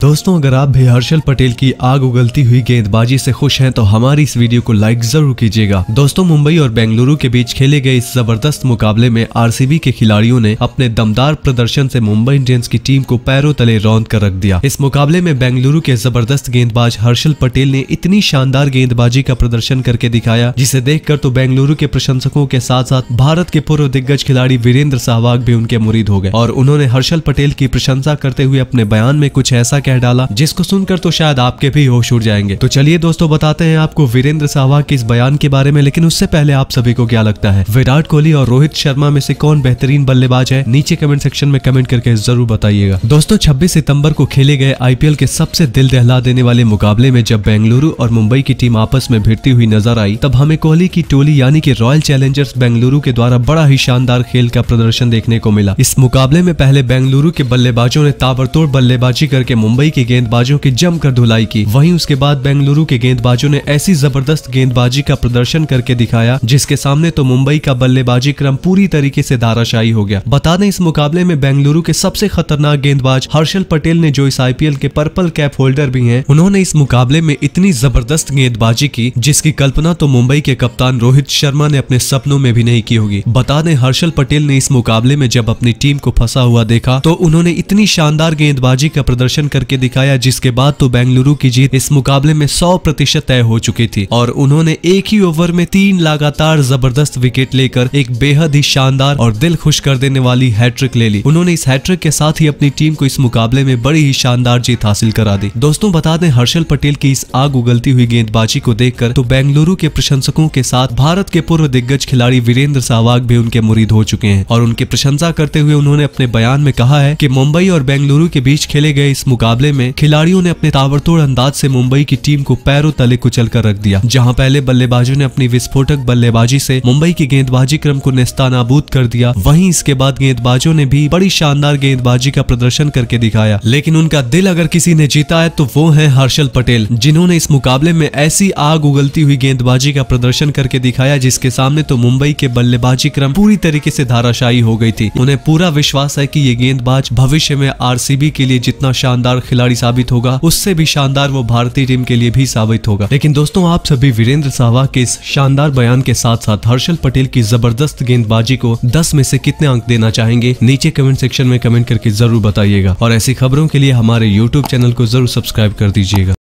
दोस्तों अगर आप भी हर्षल पटेल की आग उगलती हुई गेंदबाजी से खुश हैं तो हमारी इस वीडियो को लाइक जरूर कीजिएगा दोस्तों मुंबई और बेंगलुरु के बीच खेले गए इस जबरदस्त मुकाबले में आरसीबी के खिलाड़ियों ने अपने दमदार प्रदर्शन से मुंबई इंडियंस की टीम को पैरों तले रौंद कर रख दिया इस मुकाबले में बेंगलुरु के जबरदस्त गेंदबाज हर्षल पटेल ने इतनी शानदार गेंदबाजी का प्रदर्शन करके दिखाया जिसे देखकर तो बेंगलुरु के प्रशंसकों के साथ साथ भारत के पूर्व दिग्गज खिलाड़ी वीरेंद्र सहवाग भी उनके मुरीद हो गए और उन्होंने हर्षल पटेल की प्रशंसा करते हुए अपने बयान में कुछ ऐसा कह डाला जिसको सुनकर तो शायद आपके भी होश उड़ जाएंगे तो चलिए दोस्तों बताते हैं आपको वीरेंद्र सहवाग के इस बयान के बारे में लेकिन उससे पहले आप सभी को क्या लगता है विराट कोहली और रोहित शर्मा में से कौन बेहतरीन बल्लेबाज है नीचे कमेंट सेक्शन में कमेंट करके जरूर बताइएगा दोस्तों छब्बीस सितम्बर को खेले गए आई के सबसे दिल दहला देने वाले मुकाबले में जब बेंगलुरु और मुंबई की टीम आपस में भिड़ती हुई नजर आई तब हमें कोहली की टोली यानी कि रॉयल चैलेंजर्स बेंगलुरु के द्वारा बड़ा ही शानदार खेल का प्रदर्शन देखने को मिला इस मुकाबले में पहले बेंगलुरु के बल्लेबाजों ने ताबड़तोड़ बल्लेबाजी करके मुंबई मुंबई के गेंदबाजों की जमकर धुलाई की वहीं उसके बाद बेंगलुरु के गेंदबाजों ने ऐसी जबरदस्त गेंदबाजी का प्रदर्शन करके दिखाया जिसके सामने तो मुंबई का बल्लेबाजी क्रम पूरी तरीके से दाराशाही हो गया बता दें इस मुकाबले में बेंगलुरु के सबसे खतरनाक गेंदबाज हर्षल पटेल ने जो इस आईपीएल के पर्पल कैप होल्डर भी है उन्होंने इस मुकाबले में इतनी जबरदस्त गेंदबाजी की जिसकी कल्पना तो मुंबई के कप्तान रोहित शर्मा ने अपने सपनों में भी नहीं की होगी बता दें हर्षल पटेल ने इस मुकाबले में जब अपनी टीम को फंसा हुआ देखा तो उन्होंने इतनी शानदार गेंदबाजी का प्रदर्शन करके करके दिखाया जिसके बाद तो बेंगलुरु की जीत इस मुकाबले में सौ प्रतिशत तय हो चुकी थी और उन्होंने एक ही ओवर में तीन लगातार जबरदस्त विकेट लेकर एक बेहद ही शानदार और दिल खुश कर देने वाली हैट्रिक ले ली उन्होंने इस हैट्रिक के साथ ही अपनी टीम को इस मुकाबले में बड़ी ही शानदार जीत हासिल करा दी दोस्तों बता दें हर्षल पटेल की इस आग उगलती हुई गेंदबाजी को देखकर तो बेंगलुरु के प्रशंसकों के साथ भारत के पूर्व दिग्गज खिलाड़ी वीरेंद्र सहवाग भी उनके मुरीद हो चुके हैं और उनकी प्रशंसा करते हुए उन्होंने अपने बयान में कहा है की मुंबई और बेंगलुरु के बीच खेले गए इस मुकाबले मुकाबले में खिलाड़ियों ने अपने ताबड़तोड़ अंदाज से मुंबई की टीम को पैरों तले कुचल कर रख दिया जहां पहले बल्लेबाजों ने अपनी विस्फोटक बल्लेबाजी से मुंबई की गेंदबाजी क्रम को निस्तानाबूद कर दिया वहीं इसके बाद गेंदबाजों ने भी बड़ी शानदार गेंदबाजी का प्रदर्शन करके दिखाया लेकिन उनका दिल अगर किसी ने जीता है तो वो है हर्षल पटेल जिन्होंने इस मुकाबले में ऐसी आग उगलती हुई गेंदबाजी का प्रदर्शन करके दिखाया जिसके सामने तो मुंबई के बल्लेबाजी क्रम पूरी तरीके से धाराशायी हो गई थी उन्हें पूरा विश्वास है कि ये गेंदबाज भविष्य में आरसीबी के लिए जितना शानदार शानदार खिलाड़ी साबित होगा उससे भी शानदार वो भारतीय टीम के लिए भी साबित होगा लेकिन दोस्तों आप सभी वीरेंद्र सहवाग के इस शानदार बयान के साथ साथ हर्षल पटेल की जबरदस्त गेंदबाजी को दस में से कितने अंक देना चाहेंगे नीचे कमेंट सेक्शन में कमेंट करके जरूर बताइएगा और ऐसी खबरों के लिए हमारे यूट्यूब चैनल को जरूर सब्सक्राइब कर दीजिएगा